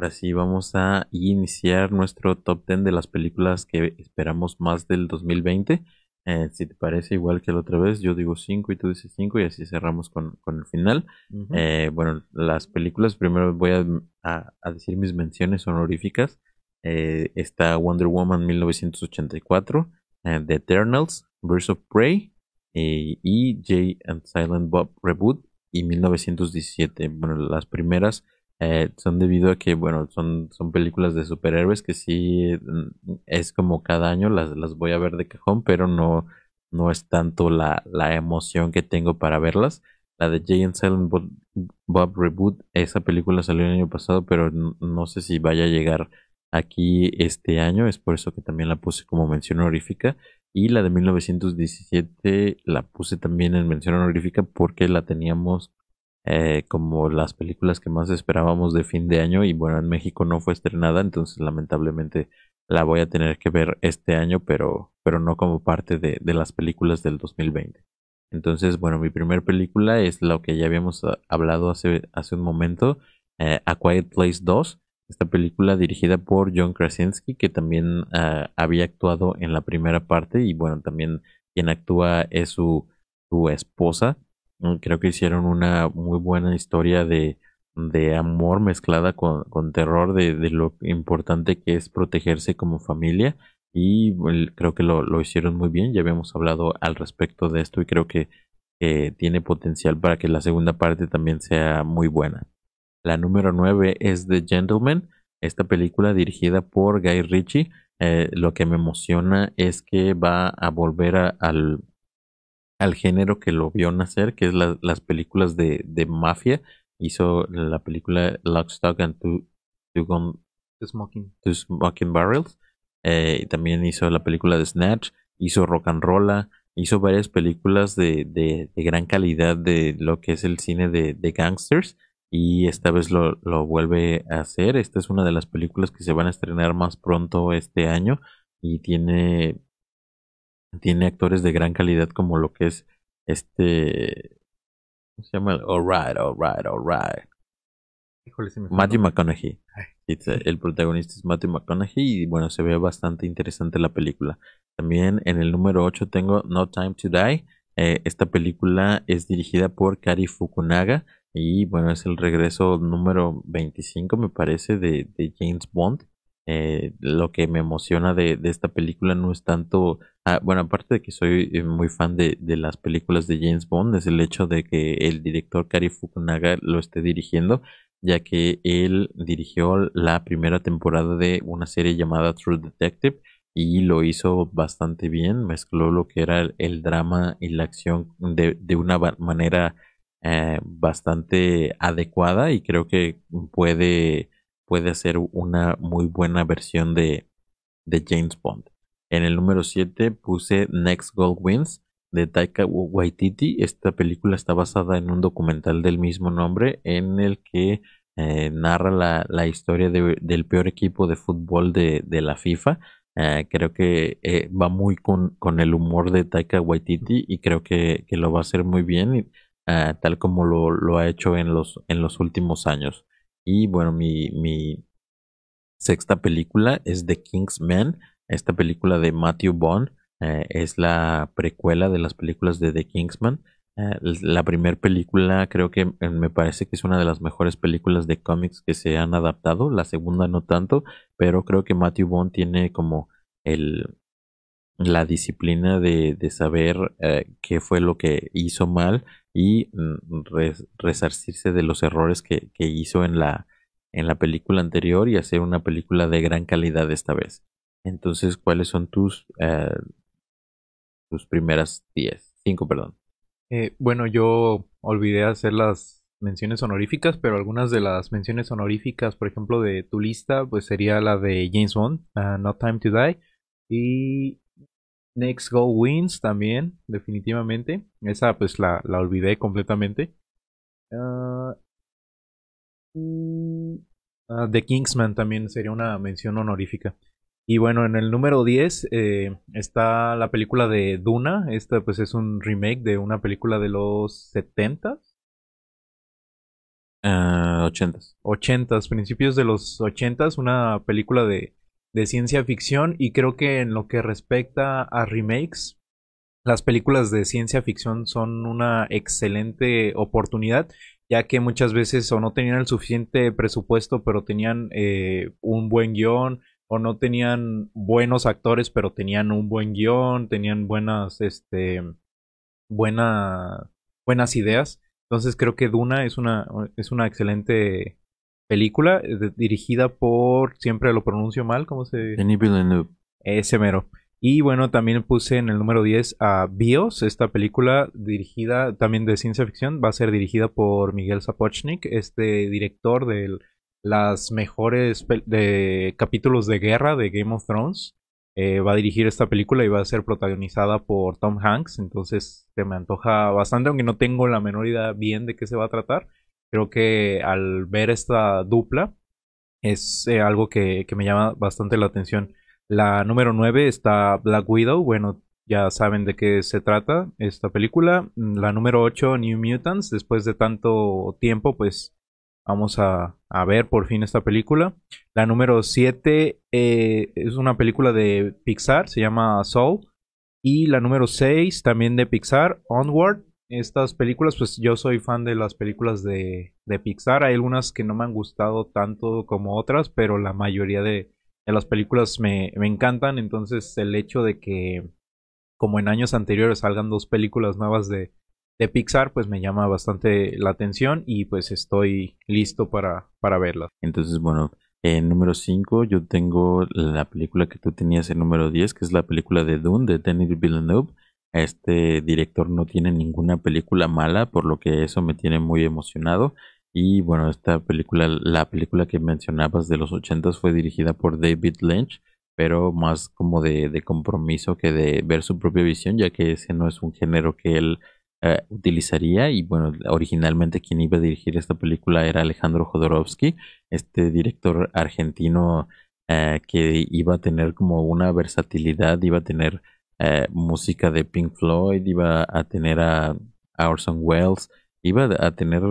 Ahora sí, vamos a iniciar nuestro top 10 de las películas que esperamos más del 2020. Eh, si te parece igual que la otra vez, yo digo 5 y tú dices 5 y así cerramos con, el final. Eh, bueno, las películas, primero voy a, decir mis menciones honoríficas. Eh, está Wonder Woman 1984, The Eternals, Birds of Prey y Jay and Silent Bob Reboot y 1917. Bueno, las primeras eh, son debido a que, bueno, son, son películas de superhéroes que sí mm, es como cada año las, las voy a ver de cajón, pero no, no es tanto la, emoción que tengo para verlas. La de Jay and Bob, Reboot, esa película salió el año pasado, pero no, no sé si vaya a llegar aquí este año, es por eso que también la puse como mención honorífica. Y la de 1917 la puse también en mención honorífica porque la teníamos eh, como las películas que más esperábamos de fin de año y bueno, en México no fue estrenada, entonces lamentablemente la voy a tener que ver este año, pero, pero no como parte de, las películas del 2020. Entonces, bueno, mi primera película es la que ya habíamos ah, hablado hace, hace un momento, eh, A Quiet Place 2, esta película dirigida por John Krasinski, que también ah, había actuado en la primera parte y bueno, también quien actúa es su, su esposa, Mm, creo que hicieron una muy buena historia de, amor mezclada con, terror, de, lo importante que es protegerse como familia. Y creo que lo, hicieron muy bien. Ya habíamos hablado al respecto de esto y creo que tiene potencial para que la segunda parte también sea muy buena. La número 9 es The Gentleman, esta película dirigida por Guy Ritchie. Eh, lo que me emociona es que va a volver al, al género que lo vio nacer, que es las películas de, mafia. Hizo la película Lock, Stock and Two, Smoking. Barrels. Eh, también hizo la película de Snatch. Hizo Rock and Rolla. Hizo varias películas de, de, de, gran calidad de lo que es el cine de, gangsters. Y esta vez lo, lo vuelve a hacer. Esta es una de las películas que se van a estrenar más pronto este año. Y tiene tiene actores de gran calidad como lo que es este ¿cómo se llama? Alright, alright, alright. Híjole, Matthew McConaughey. El protagonista es Matthew McConaughey y bueno, se ve bastante interesante la película. También en el número 8 tengo No Time to Die. Eh, esta película es dirigida por Cary Fukunaga y bueno, es el regreso número 25 me parece de James Bond. Eh, lo que me emociona de, esta película no es tanto, ah, bueno, aparte de que soy eh, muy fan de, las películas de James Bond, es el hecho de que el director Kari Fukunaga lo esté dirigiendo, ya que él dirigió la primera temporada de una serie llamada True Detective y lo hizo bastante bien, mezcló lo que era el, drama y la acción de, una manera eh, bastante adecuada y creo que puede puede ser una muy buena versión de, James Bond. En el número 7 puse Next Gold Wins de Taika Waititi. Esta película está basada en un documental del mismo nombre en el que eh, narra la, historia del peor equipo de fútbol de, la FIFA. Eh, creo que eh, va muy con, el humor de Taika Waititi y creo que, lo va a hacer muy bien, tal como lo, lo, ha hecho en los, en los últimos años. Y bueno, mi, mi sexta película es The Kingsman, esta película de Matthew Bond. Eh, es la precuela de las películas de The Kingsman. Eh, la primera película creo que eh, me parece que es una de las mejores películas de cómics que se han adaptado. La segunda no tanto, pero creo que Matthew Bond tiene como el, la disciplina de, saber eh, qué fue lo que hizo mal y mm, resarcirse de los errores que, hizo en la, en la película anterior y hacer una película de gran calidad esta vez. Entonces, ¿cuáles son tus, eh, tus primeras 10? cinco perdón. Eh, bueno, yo olvidé hacer las menciones honoríficas, pero algunas de las menciones honoríficas, por ejemplo, de tu lista, pues sería la de James Bond, uh, No Time to Die, y Next Go Wins también, definitivamente. Esa pues la, la olvidé completamente. Ah, ah, The Kingsman también sería una mención honorífica. Y bueno, en el número 10 eh, está la película de Duna. Esta pues es un remake de una película de los 70s. 80s. 80s, principios de los 80s, una película de de ciencia ficción y creo que en lo que respecta a remakes, las películas de ciencia ficción son una excelente oportunidad, ya que muchas veces o no tenían el suficiente presupuesto, pero tenían eh, un buen guión, o no tenían buenos actores, pero tenían un buen guión, tenían buenas, este, buena, buenas ideas. Entonces creo que Duna es una, es una excelente película eh, dirigida por, siempre lo pronuncio mal, ¿cómo se...? Denis Villeneuve. Ese mero. Y bueno, también puse en el número 10 a Bios, esta película dirigida también de ciencia ficción, va a ser dirigida por Miguel Sapochnik, este director de las mejores de capítulos de guerra de Game of Thrones. Eh, va a dirigir esta película y va a ser protagonizada por Tom Hanks, entonces se me antoja bastante, aunque no tengo la menor idea bien de qué se va a tratar. Creo que al ver esta dupla es eh, algo que, me llama bastante la atención. La número 9 está Black Widow, bueno, ya saben de qué se trata esta película. La número 8, New Mutants, después de tanto tiempo, pues vamos a, ver por fin esta película. La número 7 eh, es una película de Pixar, se llama Soul. Y la número 6 también de Pixar, Onward estas películas, pues yo soy fan de las películas de, de, Pixar. Hay algunas que no me han gustado tanto como otras, pero la mayoría de, las películas me, me, encantan. Entonces el hecho de que, como en años anteriores, salgan dos películas nuevas de, de Pixar, pues me llama bastante la atención y pues estoy listo para, para verlas. Entonces, bueno, en número 5 yo tengo la película que tú tenías en número 10, que es la película de Dune de Denis Villeneuve. Este director no tiene ninguna película mala, por lo que eso me tiene muy emocionado. Y bueno, esta película, la película que mencionabas de los 80 fue dirigida por David Lynch, pero más como de, de, compromiso que de ver su propia visión, ya que ese no es un género que él eh, utilizaría. Y bueno, originalmente quien iba a dirigir esta película era Alejandro Jodorowsky, este director argentino eh, que iba a tener como una versatilidad, iba a tener eh, música de Pink Floyd, iba a tener a, Orson Welles, iba a tener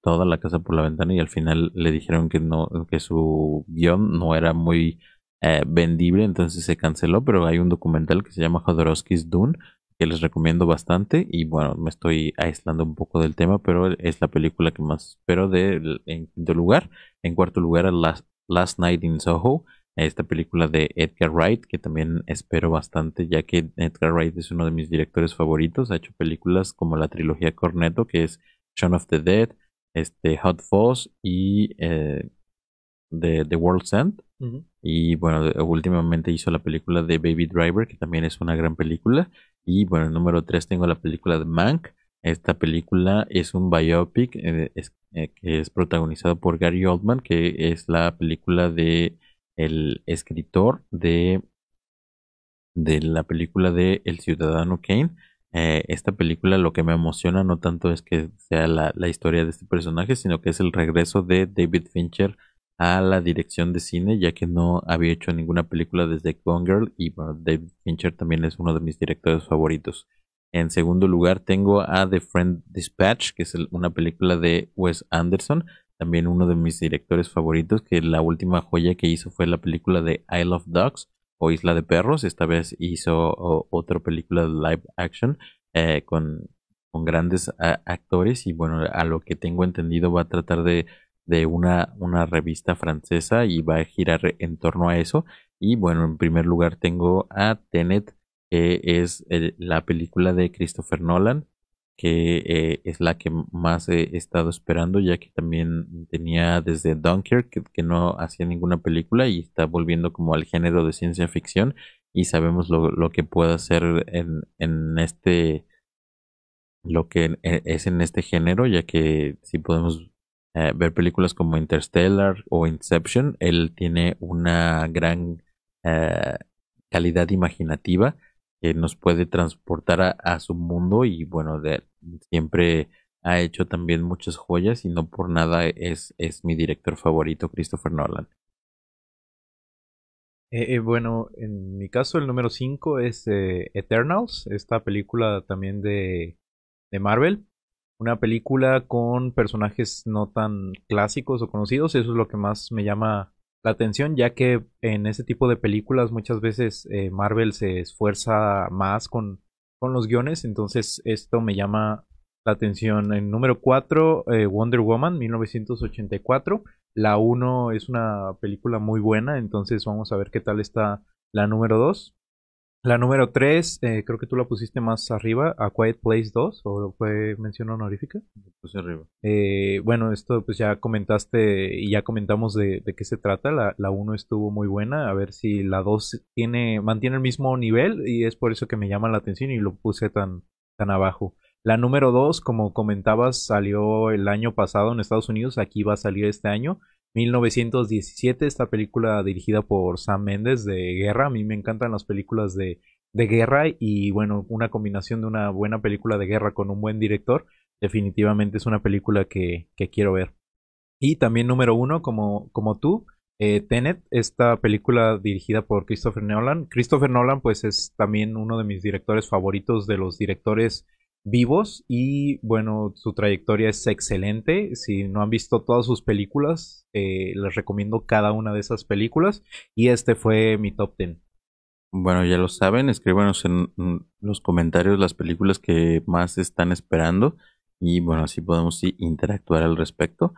toda la casa por la ventana y al final le dijeron que no, que su guión no era muy eh, vendible, entonces se canceló, pero hay un documental que se llama Jodorowsky's Dune que les recomiendo bastante y bueno, me estoy aislando un poco del tema, pero es la película que más espero de en quinto lugar, en cuarto lugar Last Night in Soho, esta película de Edgar Wright, que también espero bastante, ya que Edgar Wright es uno de mis directores favoritos. Ha hecho películas como la trilogía Cornetto, que es Shaun of the Dead, este, Hot Fuzz y eh, The, the World's End. Y bueno, últimamente hizo la película de Baby Driver, que también es una gran película. Y bueno, el número 3 tengo la película de Mank. Esta película es un biopic eh, eh, que es protagonizado por Gary Oldman, que es la película de el escritor de, de la película de El Ciudadano Kane. Eh, esta película lo que me emociona no tanto es que sea la, historia de este personaje, sino que es el regreso de David Fincher a la dirección de cine, ya que no había hecho ninguna película desde Gone Girl y David Fincher también es uno de mis directores favoritos. En segundo lugar tengo a The Friend Dispatch, que es una película de Wes Anderson, también uno de mis directores favoritos, que la última joya que hizo fue la película de Isle of Dogs o Isla de Perros. Esta vez hizo otra película de live action eh, con, grandes actores y bueno, a lo que tengo entendido va a tratar de, una, una revista francesa y va a girar en torno a eso. Y bueno, en primer lugar tengo a Tenet, que es eh, la película de Christopher Nolan que eh, es la que más he estado esperando, ya que también tenía desde Dunkirk, que, no hacía ninguna película y está volviendo como al género de ciencia ficción y sabemos lo, lo que puede hacer en, en este, lo que e, es en este género, ya que si podemos eh, ver películas como Interstellar o Inception, él tiene una gran eh, calidad imaginativa que nos puede transportar a, a, su mundo y bueno, de, siempre ha hecho también muchas joyas y no por nada es, mi director favorito, Christopher Nolan. Eh, eh, bueno, en mi caso el número 5 es eh, Eternals, esta película también de, de Marvel. Una película con personajes no tan clásicos o conocidos, eso es lo que más me llama la atención, ya que en ese tipo de películas muchas veces Marvel se esfuerza más con con los guiones, entonces esto me llama la atención. En número 4, eh, Wonder Woman, 1984. La 1 es una película muy buena, entonces vamos a ver qué tal está la número 2. La número 3, eh, creo que tú la pusiste más arriba, A Quiet Place 2, o fue mención honorífica. Puse arriba. Eh, bueno, esto pues ya comentaste y ya comentamos de, qué se trata. La, la 1 estuvo muy buena, a ver si la 2 tiene, mantiene el mismo nivel y es por eso que me llama la atención y lo puse tan, tan abajo. La número 2, como comentabas, salió el año pasado en Estados Unidos, aquí va a salir este año. 1917, esta película dirigida por Sam Mendes de guerra. A mí me encantan las películas de, de guerra y bueno, una combinación de una buena película de guerra con un buen director, definitivamente es una película que, que quiero ver. Y también número uno, como, como tú, eh, Tenet, esta película dirigida por Christopher Nolan. Christopher Nolan pues es también uno de mis directores favoritos, de los directores vivos y bueno, su trayectoria es excelente. Si no han visto todas sus películas, eh, les recomiendo cada una de esas películas y este fue mi top 10. Bueno, ya lo saben, escríbanos en los comentarios las películas que más están esperando y bueno, así podemos interactuar al respecto.